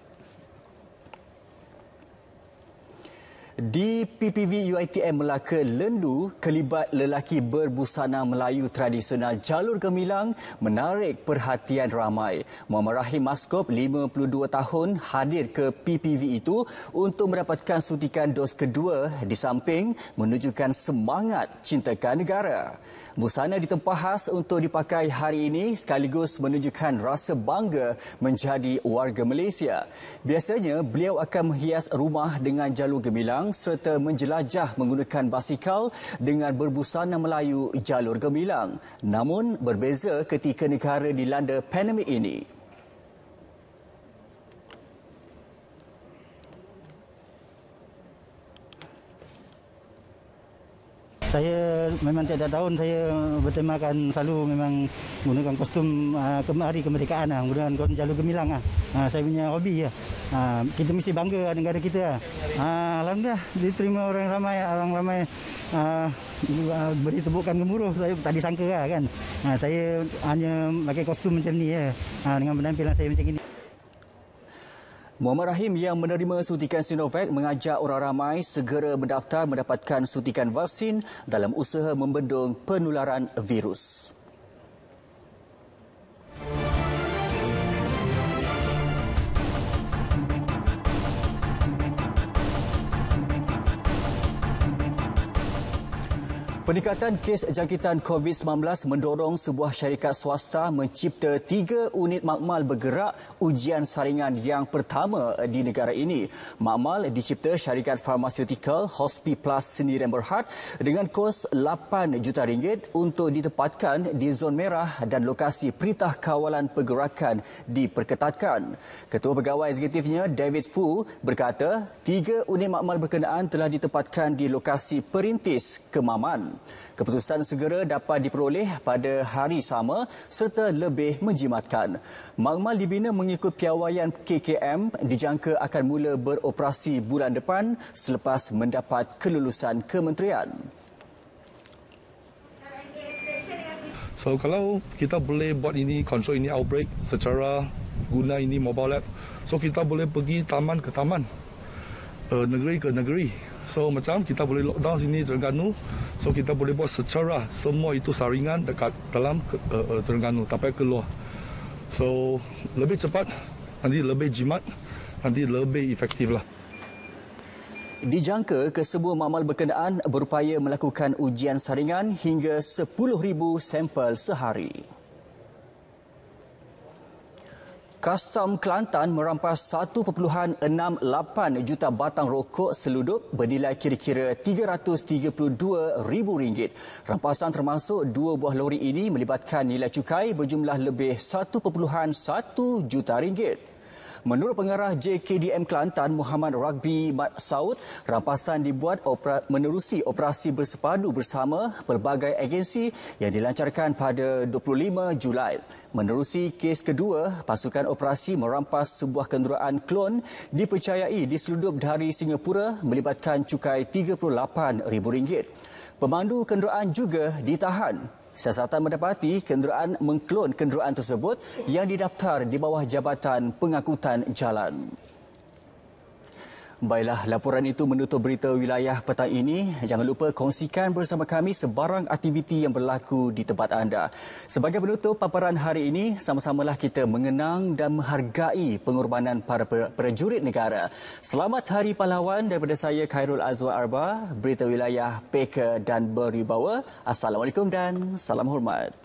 Di PPV UITM Melaka Lendu, kelibat lelaki berbusana Melayu tradisional Jalur Gemilang menarik perhatian ramai. Muhammad Rahim Maskop, 52 tahun, hadir ke PPV itu untuk mendapatkan suntikan dos kedua di samping menunjukkan semangat cintakan negara. Busana ditempah khas untuk dipakai hari ini sekaligus menunjukkan rasa bangga menjadi warga Malaysia. Biasanya, beliau akan menghias rumah dengan jalur gemilang serta menjelajah menggunakan basikal dengan berbusana Melayu jalur gemilang. Namun, berbeza ketika negara dilanda pandemik ini. saya memang tiada tahun saya bertemakan selalu memang gunakan kostum ah, kemari kemerdekaan lah. Gunakan kostum jalur gemilang lah. Ah, saya punya hobi ya. kita mesti bangga lah negara kita lah. Alhamdulillah diterima orang ramai. Orang ramai uh, beri tepukan gemuruh. Saya tak disangka lah kan. saya hanya pakai kostum macam ni ya. Uh, dengan penampilan saya macam ini. Muhammad Rahim yang menerima suntikan Sinovac mengajak orang ramai segera mendaftar mendapatkan suntikan vaksin dalam usaha membendung penularan virus. Peningkatan kes jangkitan COVID-19 mendorong sebuah syarikat swasta mencipta tiga unit makmal bergerak ujian saringan yang pertama di negara ini. Makmal dicipta syarikat pharmaceutical Hospi Plus Sendirian Berhad dengan kos RM8 juta ringgit untuk ditempatkan di zon merah dan lokasi perintah kawalan pergerakan diperketatkan. Ketua Pegawai Eksekutifnya David Fu berkata tiga unit makmal berkenaan telah ditempatkan di lokasi perintis kemaman. Keputusan segera dapat diperoleh pada hari sama serta lebih menjimatkan. Makmal dibina mengikut piawaian KKM dijangka akan mula beroperasi bulan depan selepas mendapat kelulusan kementerian. So kalau kita boleh buat ini control ini outbreak secara guna ini mobile lab, so kita boleh pergi taman ke taman, uh, negeri ke negeri, So macam kita boleh lockdown sini Terengganu. So kita boleh buat secara semua itu saringan dekat dalam uh, Terengganu tapi keluar. So lebih cepat, nanti lebih jimat, nanti lebih efektif lah. Dijangka kesemua makmal berkenaan berupaya melakukan ujian saringan hingga 10,000 sampel sehari. Kastam Kelantan merampas 1.68 juta batang rokok seludup bernilai kira-kira RM332,000. Rampasan termasuk dua buah lori ini melibatkan nilai cukai berjumlah lebih 1.1 juta ringgit. Menurut pengarah JKDM Kelantan Muhammad Rugby Mat Saud, rampasan dibuat opera- menerusi operasi bersepadu bersama pelbagai agensi yang dilancarkan pada 25 Julai. Menerusi kes kedua, pasukan operasi merampas sebuah kenderaan klon dipercayai diseludup dari Singapura melibatkan cukai RM38,000. Pemandu kenderaan juga ditahan. Siasatan mendapati kenderaan mengklon kenderaan tersebut yang didaftar di bawah Jabatan pengakutan Jalan. Baiklah, laporan itu menutup berita wilayah petang ini. Jangan lupa kongsikan bersama kami sebarang aktiviti yang berlaku di tempat anda. Sebagai penutup paparan hari ini, sama-samalah kita mengenang dan menghargai pengorbanan para prajurit negara. Selamat Hari Pahlawan daripada saya Khairul Azwa Arba, Berita Wilayah PK dan Beribawa. Assalamualaikum dan salam hormat.